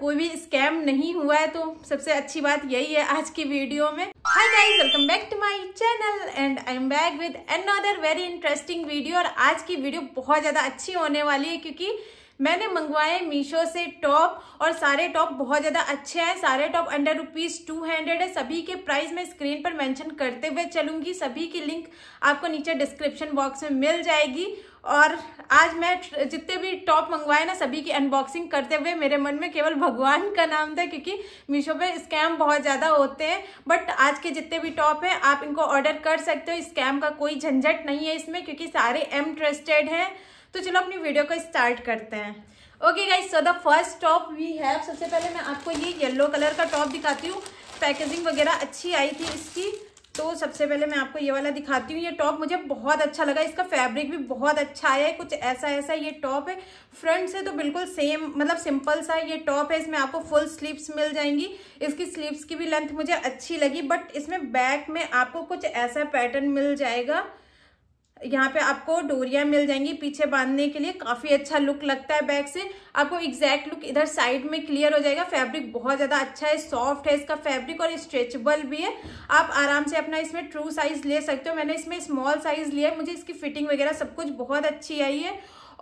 कोई भी स्कैम नहीं हुआ है तो सबसे अच्छी बात यही है आज की वीडियो में hi guys welcome back to my channel and I am back with another very interesting video और आज की वीडियो बहुत ज़्यादा अच्छी होने वाली है क्योंकि मैंने मंगवाए मीशो से टॉप और सारे टॉप बहुत ज़्यादा अच्छे हैं सारे top under rupees two hundred है सभी के प्राइस मैं स्क्रीन पर मेंशन करते हुए चलूंगी सभी की लिंक आपको नीचे डिस्क्रिप्शन बॉक्स में मिल जाएगी और आज मैं जितने भी टॉप मंगवाए ना सभी की अनबॉक्सिंग करते हुए मेरे मन में केवल भगवान का नाम था क्योंकि मीशो पे स्कैम बहुत ज़्यादा होते हैं बट आज के जितने भी टॉप हैं आप इनको ऑर्डर कर सकते हो स्कैम का कोई झंझट नहीं है इसमें क्योंकि सारे एम ट्रस्टेड हैं तो चलो अपनी वीडियो को स्टार्ट करते हैं okay guys so the first top we have सबसे पहले मैं आपको ये येल्लो कलर का टॉप दिखाती हूँ पैकेजिंग वगैरह अच्छी आई थी इसकी तो सबसे पहले मैं आपको ये वाला दिखाती हूँ ये टॉप मुझे बहुत अच्छा लगा इसका फैब्रिक भी बहुत अच्छा है कुछ ऐसा ऐसा ये टॉप है फ्रंट से तो बिल्कुल सेम मतलब सिंपल सा ये टॉप है इसमें आपको फुल स्लीव्स मिल जाएंगी इसकी स्लीव्स की भी लेंथ मुझे अच्छी लगी बट इसमें बैक में आपको कुछ ऐसा पैटर्न मिल जाएगा यहाँ पे आपको डोरिया मिल जाएंगी पीछे बांधने के लिए काफ़ी अच्छा लुक लगता है बैग से आपको एग्जैक्ट लुक इधर साइड में क्लियर हो जाएगा फैब्रिक बहुत ज़्यादा अच्छा है सॉफ्ट है इसका फैब्रिक और स्ट्रेचेबल भी है आप आराम से अपना इसमें ट्रू साइज़ ले सकते हो मैंने इसमें स्मॉल साइज़ लिया है मुझे इसकी फिटिंग वगैरह सब कुछ बहुत अच्छी आई है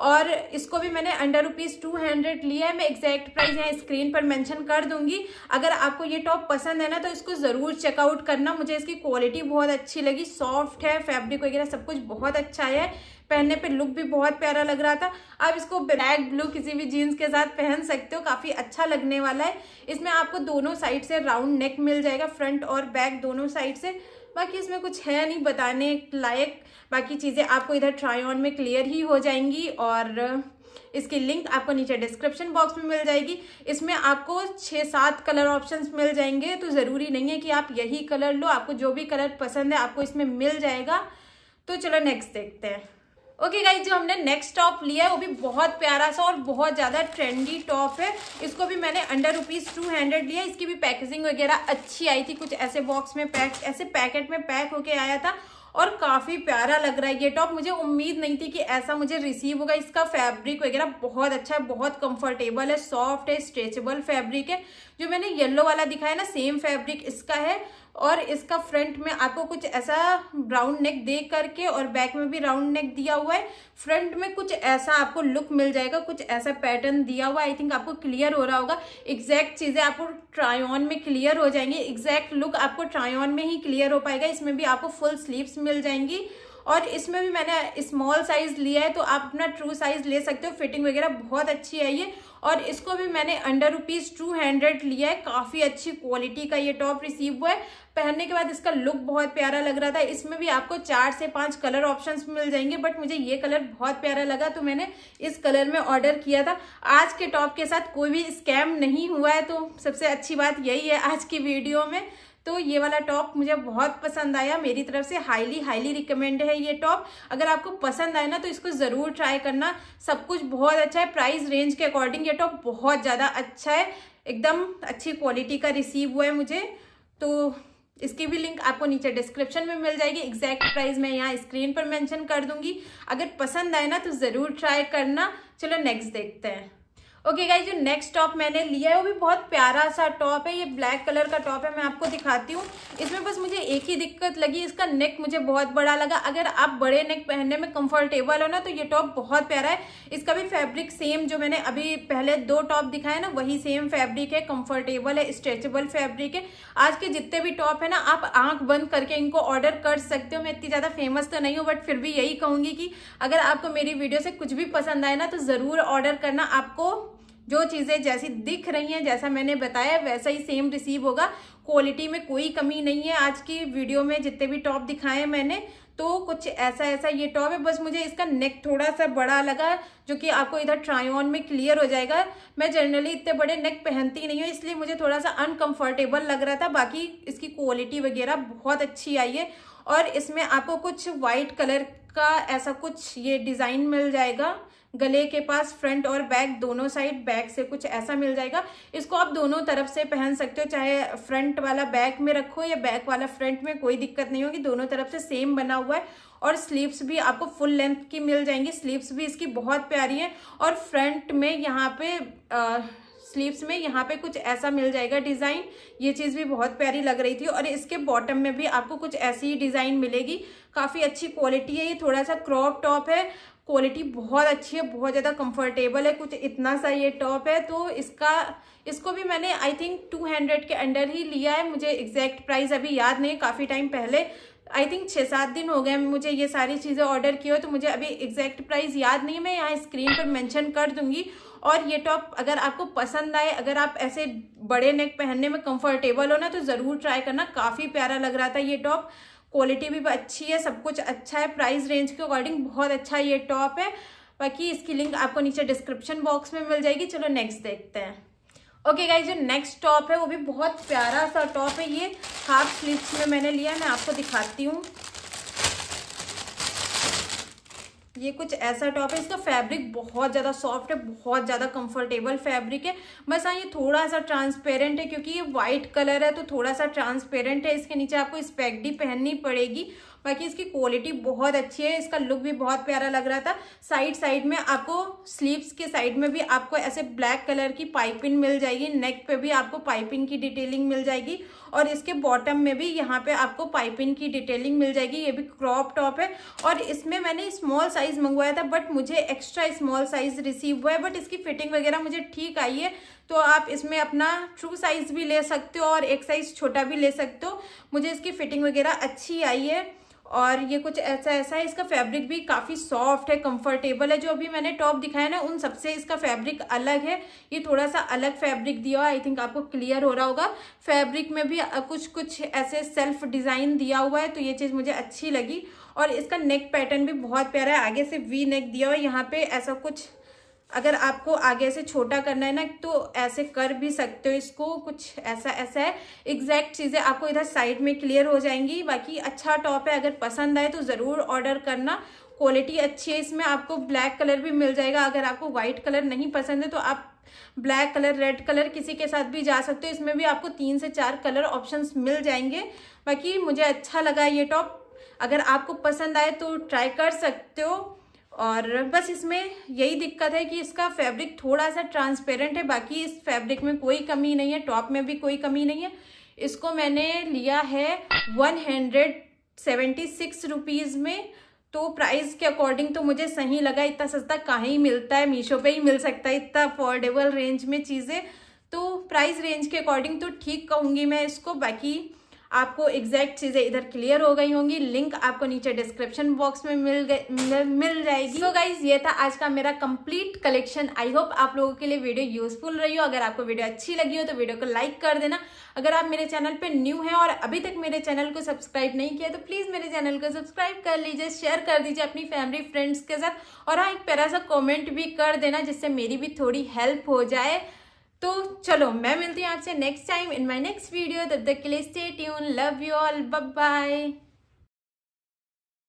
और इसको भी मैंने अंडर रुपीज़ टू हंड्रेड लिया है मैं एग्जैक्ट प्राइस यहाँ स्क्रीन पर मैंशन कर दूंगी अगर आपको ये टॉप पसंद है ना तो इसको ज़रूर चेकआउट करना मुझे इसकी क्वालिटी बहुत अच्छी लगी सॉफ्ट है फैब्रिक वगैरह सब कुछ बहुत अच्छा है पहनने पे लुक भी बहुत प्यारा लग रहा था आप इसको ब्लैक ब्लू किसी भी जीन्स के साथ पहन सकते हो काफ़ी अच्छा लगने वाला है इसमें आपको दोनों साइड से राउंड नेक मिल जाएगा फ्रंट और बैक दोनों साइड से बाकी इसमें कुछ है नहीं बताने लायक बाकी चीज़ें आपको इधर ट्राई ऑन में क्लियर ही हो जाएंगी और इसकी लिंक आपको नीचे डिस्क्रिप्शन बॉक्स में मिल जाएगी इसमें आपको छः सात कलर ऑप्शंस मिल जाएंगे तो ज़रूरी नहीं है कि आप यही कलर लो आपको जो भी कलर पसंद है आपको इसमें मिल जाएगा तो चलो नेक्स्ट देखते हैं ओके गाइज जो हमने नेक्स्ट टॉप लिया है वो भी बहुत प्यारा सा और बहुत ज़्यादा ट्रेंडी टॉप है इसको भी मैंने अंडर रुपीज़ टू हंड्रेड लिया इसकी भी पैकेजिंग वगैरह अच्छी आई थी कुछ ऐसे बॉक्स में पैक ऐसे पैकेट में पैक होके आया था और काफ़ी प्यारा लग रहा है ये टॉप मुझे उम्मीद नहीं थी कि ऐसा मुझे रिसीव होगा इसका फैब्रिक वगैरह बहुत अच्छा है बहुत कंफर्टेबल है सॉफ्ट है स्ट्रेचेबल फैब्रिक है जो मैंने येलो वाला दिखाया ना सेम फैब्रिक इसका है और इसका फ्रंट में आपको कुछ ऐसा राउंड नेक दे करके और बैक में भी राउंड नेक दिया हुआ है फ्रंट में कुछ ऐसा आपको लुक मिल जाएगा कुछ ऐसा पैटर्न दिया हुआ आई थिंक आपको क्लियर हो रहा होगा एग्जैक्ट चीज़ें आपको ट्राई ऑन में क्लियर हो जाएंगी एग्जैक्ट लुक आपको ट्राई ऑन में ही क्लियर हो पाएगा इसमें भी आपको फुल स्लीव्स मिल जाएंगी और इसमें भी मैंने स्मॉल साइज़ लिया है तो आप अपना ट्रू साइज़ ले सकते हो फिटिंग वगैरह बहुत अच्छी है ये और इसको भी मैंने अंडर रुपीज़ टू हंड्रेड लिया है काफ़ी अच्छी क्वालिटी का ये टॉप रिसीव हुआ है पहनने के बाद इसका लुक बहुत प्यारा लग रहा था इसमें भी आपको चार से पांच कलर ऑप्शंस मिल जाएंगे बट मुझे ये कलर बहुत प्यारा लगा तो मैंने इस कलर में ऑर्डर किया था आज के टॉप के साथ कोई भी स्कैम नहीं हुआ है तो सबसे अच्छी बात यही है आज की वीडियो में तो ये वाला टॉप मुझे बहुत पसंद आया मेरी तरफ से हाईली हाईली रिकमेंड है ये टॉप अगर आपको पसंद आए ना तो इसको ज़रूर ट्राई करना सब कुछ बहुत अच्छा है प्राइस रेंज के अकॉर्डिंग ये टॉप बहुत ज़्यादा अच्छा है एकदम अच्छी क्वालिटी का रिसीव हुआ है मुझे तो इसकी भी लिंक आपको नीचे डिस्क्रिप्शन में मिल जाएगी एग्जैक्ट प्राइस मैं यहाँ स्क्रीन पर मेंशन कर दूंगी अगर पसंद आए ना तो ज़रूर ट्राई करना चलो नेक्स्ट देखते हैं ओके गाई जो नेक्स्ट टॉप मैंने लिया है वो भी बहुत प्यारा सा टॉप है ये ब्लैक कलर का टॉप है मैं आपको दिखाती हूँ इसमें बस मुझे एक ही दिक्कत लगी इसका नेक मुझे बहुत बड़ा लगा अगर आप बड़े नेक पहनने में कंफर्टेबल हो ना तो ये टॉप बहुत प्यारा है इसका भी फैब्रिक सेम जो मैंने अभी पहले दो टॉप दिखाए ना वही सेम फैब्रिक है कम्फर्टेबल है स्ट्रेचेबल फैब्रिक है आज के जितने भी टॉप है ना आप आँख बंद करके इनको ऑर्डर कर सकते हो मैं इतनी ज़्यादा फेमस तो नहीं हूँ बट फिर भी यही कहूँगी कि अगर आपको मेरी वीडियो से कुछ भी पसंद आए ना तो ज़रूर ऑर्डर करना आपको जो चीज़ें जैसी दिख रही हैं जैसा मैंने बताया वैसा ही सेम रिसीव होगा क्वालिटी में कोई कमी नहीं है आज की वीडियो में जितने भी टॉप दिखाए मैंने तो कुछ ऐसा ऐसा ये टॉप है बस मुझे इसका नेक थोड़ा सा बड़ा लगा जो कि आपको इधर ट्राई ऑन में क्लियर हो जाएगा मैं जनरली इतने बड़े नेक पहनती नहीं हूँ इसलिए मुझे थोड़ा सा अनकंफर्टेबल लग रहा था बाकी इसकी क्वालिटी वगैरह बहुत अच्छी आई है और इसमें आपको कुछ वाइट कलर का ऐसा कुछ ये डिज़ाइन मिल जाएगा गले के पास फ्रंट और बैक दोनों साइड बैक से कुछ ऐसा मिल जाएगा इसको आप दोनों तरफ से पहन सकते हो चाहे फ्रंट वाला बैक में रखो या बैक वाला फ्रंट में कोई दिक्कत नहीं होगी दोनों तरफ से सेम बना हुआ है और स्लीव्स भी आपको फुल लेंथ की मिल जाएंगी स्लीव्स भी इसकी बहुत प्यारी है और फ्रंट में यहाँ पे आ, स्लीव्स में यहाँ पे कुछ ऐसा मिल जाएगा डिज़ाइन ये चीज़ भी बहुत प्यारी लग रही थी और इसके बॉटम में भी आपको कुछ ऐसी ही डिज़ाइन मिलेगी काफ़ी अच्छी क्वालिटी है ये थोड़ा सा क्रॉप टॉप है क्वालिटी बहुत अच्छी है बहुत ज़्यादा कंफर्टेबल है कुछ इतना सा ये टॉप है तो इसका इसको भी मैंने आई थिंक टू हंड्रेड के अंडर ही लिया है मुझे एग्जैक्ट प्राइस अभी याद नहीं काफ़ी टाइम पहले आई थिंक छः सात दिन हो गए मुझे ये सारी चीज़ें ऑर्डर की हो तो मुझे अभी एग्जैक्ट प्राइस याद नहीं मैं यहाँ स्क्रीन पर मैंशन कर दूंगी और ये टॉप अगर आपको पसंद आए अगर आप ऐसे बड़े नेक पहनने में कंफर्टेबल हो ना तो ज़रूर ट्राई करना काफ़ी प्यारा लग रहा था ये टॉप क्वालिटी भी अच्छी है सब कुछ अच्छा है प्राइस रेंज के अकॉर्डिंग बहुत अच्छा ये टॉप है बाकी इसकी लिंक आपको नीचे डिस्क्रिप्शन बॉक्स में मिल जाएगी चलो नेक्स्ट देखते हैं ओके गाइज जो नेक्स्ट टॉप है वो भी बहुत प्यारा सा टॉप है ये हाफ स्लीव्स में मैंने लिया है मैं आपको दिखाती हूँ ये कुछ ऐसा टॉप है इसका फैब्रिक बहुत ज़्यादा सॉफ्ट है बहुत ज़्यादा कंफर्टेबल फैब्रिक है बस हाँ ये थोड़ा सा ट्रांसपेरेंट है क्योंकि ये वाइट कलर है तो थोड़ा सा ट्रांसपेरेंट है इसके नीचे आपको स्पैगडी पहननी पड़ेगी बाकी इसकी क्वालिटी बहुत अच्छी है इसका लुक भी बहुत प्यारा लग रहा था साइड साइड में आपको स्लीव्स के साइड में भी आपको ऐसे ब्लैक कलर की पाइपिंग मिल जाएगी नेक पे भी आपको पाइपिंग की डिटेलिंग मिल जाएगी और इसके बॉटम में भी यहाँ पे आपको पाइपिंग की डिटेलिंग मिल जाएगी ये भी क्रॉप टॉप है और इसमें मैंने स्मॉल साइज मंगवाया था बट मुझे एक्स्ट्रा स्मॉल साइज रिसीव हुआ है बट इसकी फिटिंग वगैरह मुझे ठीक आई है तो आप इसमें अपना ट्रू साइज़ भी ले सकते हो और एक साइज़ छोटा भी ले सकते हो मुझे इसकी फिटिंग वगैरह अच्छी आई है और ये कुछ ऐसा ऐसा है इसका फैब्रिक भी काफ़ी सॉफ्ट है कंफर्टेबल है जो अभी मैंने टॉप दिखाया ना उन सबसे इसका फैब्रिक अलग है ये थोड़ा सा अलग फैब्रिक दिया हुआ आई थिंक आपको क्लियर हो रहा होगा फैब्रिक में भी कुछ कुछ ऐसे सेल्फ डिज़ाइन दिया हुआ है तो ये चीज़ मुझे अच्छी लगी और इसका नेक पैटर्न भी बहुत प्यारा है आगे से वी नेक दिया हुआ है यहाँ पर ऐसा कुछ अगर आपको आगे से छोटा करना है ना तो ऐसे कर भी सकते हो इसको कुछ ऐसा ऐसा है एग्जैक्ट चीज़ें आपको इधर साइड में क्लियर हो जाएंगी बाकी अच्छा टॉप है अगर पसंद आए तो ज़रूर ऑर्डर करना क्वालिटी अच्छी है इसमें आपको ब्लैक कलर भी मिल जाएगा अगर आपको व्हाइट कलर नहीं पसंद है तो आप ब्लैक कलर रेड कलर किसी के साथ भी जा सकते हो इसमें भी आपको तीन से चार कलर ऑप्शन मिल जाएंगे बाकी मुझे अच्छा लगा ये टॉप अगर आपको पसंद आए तो ट्राई कर सकते हो और बस इसमें यही दिक्कत है कि इसका फैब्रिक थोड़ा सा ट्रांसपेरेंट है बाकी इस फैब्रिक में कोई कमी नहीं है टॉप में भी कोई कमी नहीं है इसको मैंने लिया है one hundred seventy six rupees में तो प्राइस के अकॉर्डिंग तो मुझे सही लगा इतना सस्ता कहाँ ही मिलता है मीशो पे ही मिल सकता है इतना अफोर्डेबल रेंज में चीज़ें तो प्राइस रेंज के अकॉर्डिंग तो ठीक कहूँगी मैं इसको बाकी आपको एग्जैक्ट चीज़ें इधर क्लियर हो गई होंगी लिंक आपको नीचे डिस्क्रिप्शन बॉक्स में मिल गए मिल, जाएगी तो गाइज ये था आज का मेरा कंप्लीट कलेक्शन आई होप आप लोगों के लिए वीडियो यूजफुल रही हो अगर आपको वीडियो अच्छी लगी हो तो वीडियो को लाइक कर देना अगर आप मेरे चैनल पर न्यू हैं और अभी तक मेरे चैनल को सब्सक्राइब नहीं किया तो प्लीज़ मेरे चैनल को सब्सक्राइब कर लीजिए शेयर कर दीजिए अपनी फैमिली फ्रेंड्स के साथ और हाँ एक पैरा सा कॉमेंट भी कर देना जिससे मेरी भी थोड़ी हेल्प हो जाए तो चलो मैं मिलती हूँ आपसे next time in my next video तब तक के लिए stay tune love you all bye